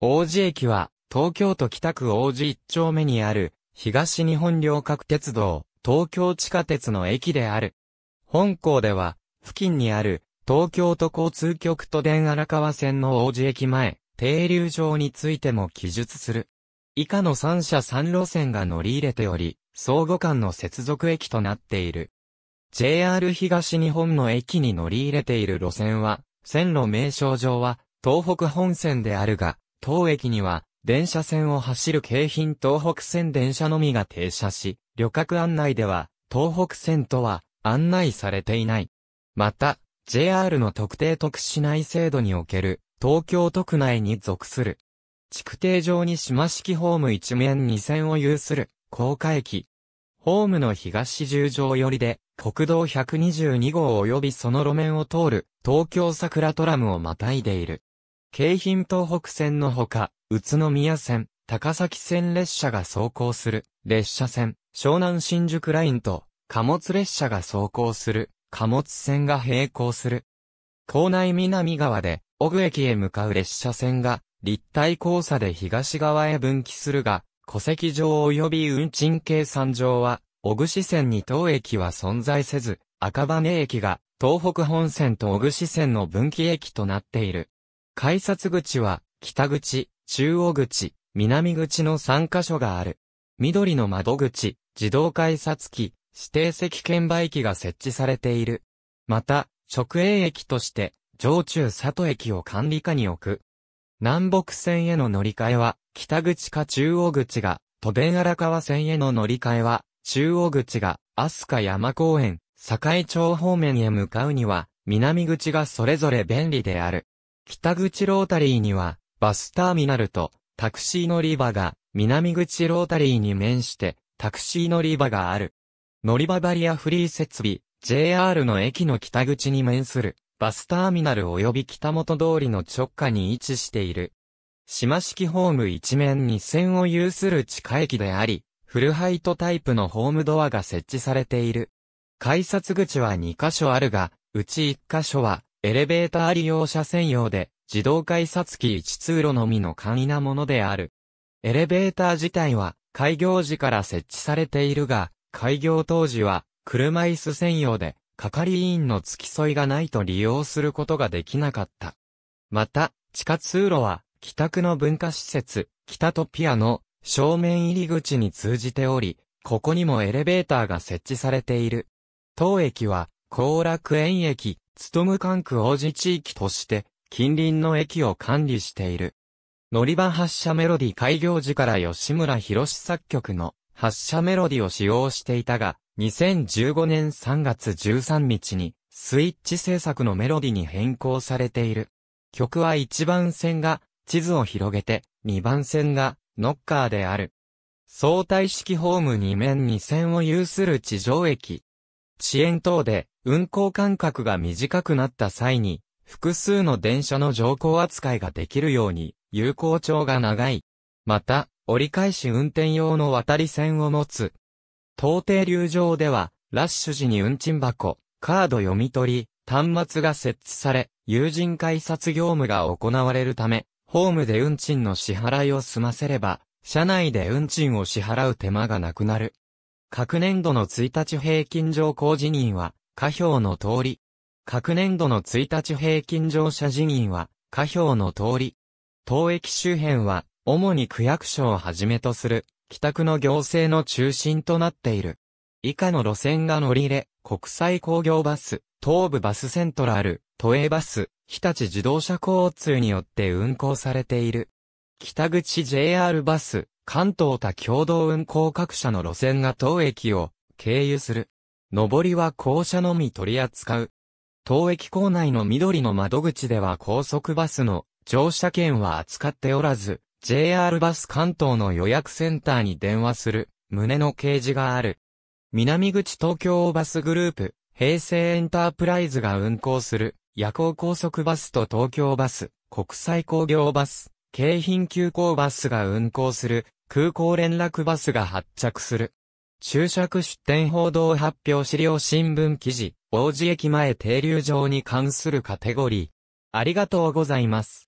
王子駅は、東京都北区王子一丁目にある、東日本両角鉄道、東京地下鉄の駅である。本校では、付近にある、東京都交通局都電荒川線の王子駅前、停留場についても記述する。以下の三社三路線が乗り入れており、相互間の接続駅となっている。JR 東日本の駅に乗り入れている路線は、線路名称上は、東北本線であるが、当駅には、電車線を走る京浜東北線電車のみが停車し、旅客案内では、東北線とは案内されていない。また、JR の特定特市内制度における、東京都区内に属する。築堤上に島式ホーム一面二線を有する、高架駅。ホームの東十条寄りで、国道122号及びその路面を通る、東京桜トラムをまたいでいる。京浜東北線のほか、宇都宮線、高崎線列車が走行する、列車線、湘南新宿ラインと、貨物列車が走行する、貨物線が並行する。港内南側で、小具駅へ向かう列車線が、立体交差で東側へ分岐するが、戸籍上及び運賃計算上は、小具市線に当駅は存在せず、赤羽駅が、東北本線と小具市線の分岐駅となっている。改札口は、北口、中央口、南口の3カ所がある。緑の窓口、自動改札機、指定席券売機が設置されている。また、直営駅として、常駐里駅を管理下に置く。南北線への乗り換えは、北口か中央口が、都電荒川線への乗り換えは、中央口が、飛鳥山公園、境町方面へ向かうには、南口がそれぞれ便利である。北口ロータリーには、バスターミナルとタクシー乗り場が、南口ロータリーに面して、タクシー乗り場がある。乗り場バリアフリー設備、JR の駅の北口に面する、バスターミナル及び北本通りの直下に位置している。島式ホーム一面に線を有する地下駅であり、フルハイトタイプのホームドアが設置されている。改札口は2箇所あるが、うち1箇所はエレベーター利用者専用で、自動改札機1通路のみの簡易なものである。エレベーター自体は、開業時から設置されているが、開業当時は、車椅子専用で、係員の付き添いがないと利用することができなかった。また、地下通路は、北区の文化施設、北トピアの正面入り口に通じており、ここにもエレベーターが設置されている。当駅は、後楽園駅、とむ管区王子地域として、近隣の駅を管理している。乗り場発車メロディ開業時から吉村博作曲の発車メロディを使用していたが、2015年3月13日にスイッチ制作のメロディに変更されている。曲は1番線が地図を広げて、2番線がノッカーである。相対式ホーム2面2線を有する地上駅。遅延等で運行間隔が短くなった際に、複数の電車の乗降扱いができるように、有効長が長い。また、折り返し運転用の渡り線を持つ。東停留場では、ラッシュ時に運賃箱、カード読み取り、端末が設置され、友人改札業務が行われるため、ホームで運賃の支払いを済ませれば、車内で運賃を支払う手間がなくなる。各年度の1日平均乗降辞任は、下表の通り。各年度の1日平均乗車人員は、下表の通り。当駅周辺は、主に区役所をはじめとする、北区の行政の中心となっている。以下の路線が乗り入れ、国際工業バス、東部バスセントラル、都営バス、日立自動車交通によって運行されている。北口 JR バス、関東多共同運行各社の路線が当駅を経由する。上りは校舎のみ取り扱う。当駅構内の緑の窓口では高速バスの乗車券は扱っておらず、JR バス関東の予約センターに電話する、旨の掲示がある。南口東京バスグループ、平成エンタープライズが運行する、夜行高速バスと東京バス、国際工業バス、京浜急行バスが運行する、空港連絡バスが発着する。注釈出店報道発表資料新聞記事、王子駅前停留場に関するカテゴリー。ありがとうございます。